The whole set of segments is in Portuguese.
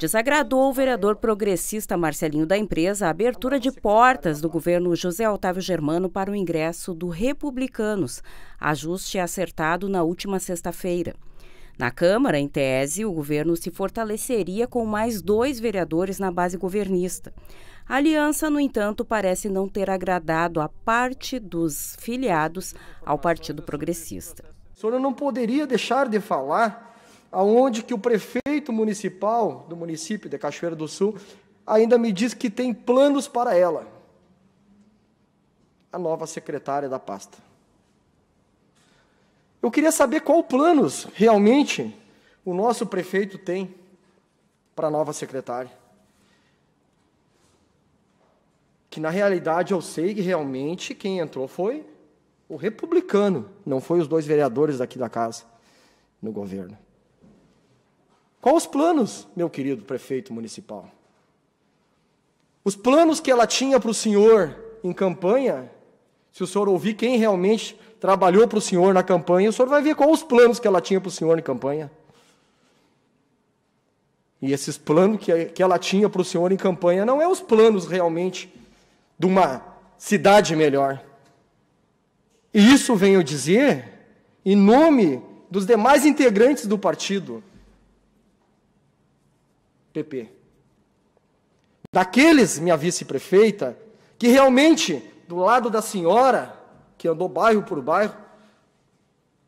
Desagradou o vereador progressista Marcelinho da empresa a abertura de portas do governo José Otávio Germano para o ingresso do Republicanos, ajuste acertado na última sexta-feira. Na Câmara, em tese, o governo se fortaleceria com mais dois vereadores na base governista. A aliança, no entanto, parece não ter agradado a parte dos filiados ao Partido Progressista. O senhor não poderia deixar de falar aonde que o prefeito municipal do município de Cachoeira do Sul ainda me diz que tem planos para ela. A nova secretária da pasta. Eu queria saber qual planos realmente o nosso prefeito tem para a nova secretária. Que na realidade eu sei que realmente quem entrou foi o republicano, não foi os dois vereadores daqui da casa no governo. Quais os planos, meu querido prefeito municipal? Os planos que ela tinha para o senhor em campanha, se o senhor ouvir quem realmente trabalhou para o senhor na campanha, o senhor vai ver quais os planos que ela tinha para o senhor em campanha. E esses planos que, ela tinha para o senhor em campanha não é os planos realmente de uma cidade melhor. E isso venho dizer em nome dos demais integrantes do partido PP. Daqueles, minha vice-prefeita, que realmente, do lado da senhora, que andou bairro por bairro,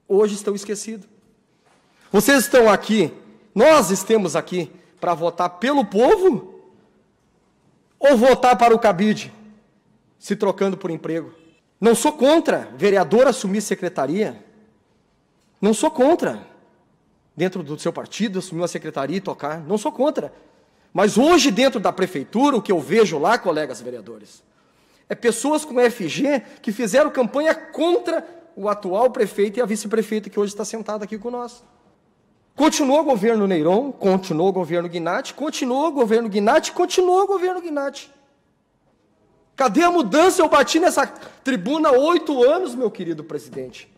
hoje estão esquecidos. Vocês estão aqui, nós estamos aqui para votar pelo povo ou votar para o cabide, se trocando por emprego. Não sou contra vereador assumir secretaria. Não sou contra dentro do seu partido, assumir uma secretaria e tocar. Não sou contra. Mas hoje, dentro da prefeitura, o que eu vejo lá, colegas vereadores, é pessoas com FG que fizeram campanha contra o atual prefeito e a vice-prefeita que hoje está sentada aqui com nós. Continuou o governo Neiron, continuou o governo Guinatti, continuou o governo Guinatti, continuou o governo Guinatti. Cadê a mudança? Eu bati nessa tribuna há oito anos, meu querido presidente,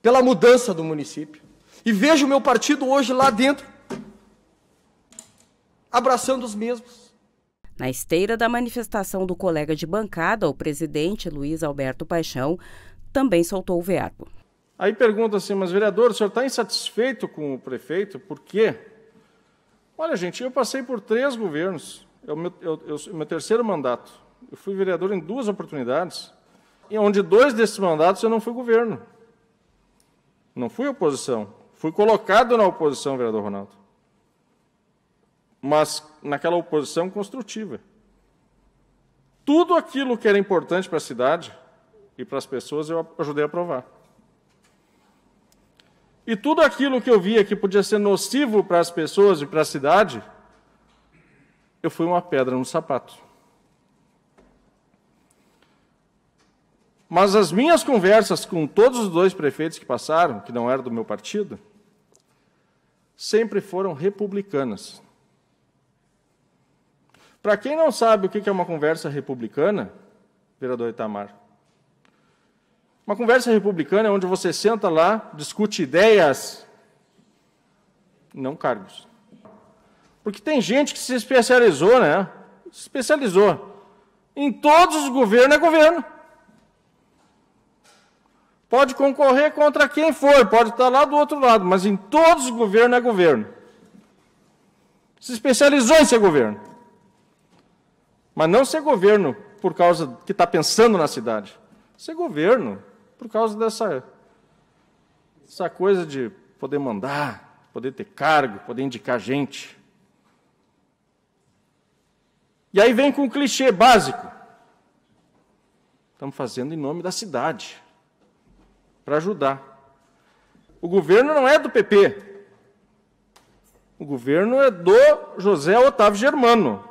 pela mudança do município. E vejo o meu partido hoje lá dentro, abraçando os mesmos. Na esteira da manifestação do colega de bancada, o presidente Luiz Alberto Paixão também soltou o verbo. Aí pergunta assim, mas vereador, o senhor está insatisfeito com o prefeito? Por quê? Olha, gente, eu passei por três governos, é o meu, eu, é eu, é meu terceiro mandato. Eu fui vereador em duas oportunidades, onde dois desses mandatos eu não fui governo, não fui oposição. Fui colocado na oposição, vereador Ronaldo. Mas naquela oposição construtiva. Tudo aquilo que era importante para a cidade e para as pessoas eu ajudei a aprovar. E tudo aquilo que eu via que podia ser nocivo para as pessoas e para a cidade, eu fui uma pedra no sapato. Mas as minhas conversas com todos os dois prefeitos que passaram, que não eram do meu partido, sempre foram republicanas. Para quem não sabe o que é uma conversa republicana, vereador Itamar, uma conversa republicana é onde você senta lá, discute ideias, não cargos. Porque tem gente que se especializou, né? Se especializou. Em todos os governos é governo. Pode concorrer contra quem for, pode estar lá do outro lado, mas em todos os governos é governo. Se especializou em ser governo. Mas não ser governo por causa que está pensando na cidade. Ser governo por causa dessa coisa de poder mandar, poder ter cargo, poder indicar gente. E aí vem com um clichê básico. Estamos fazendo em nome da cidade para ajudar. O governo não é do PP. O governo é do José Otávio Germano,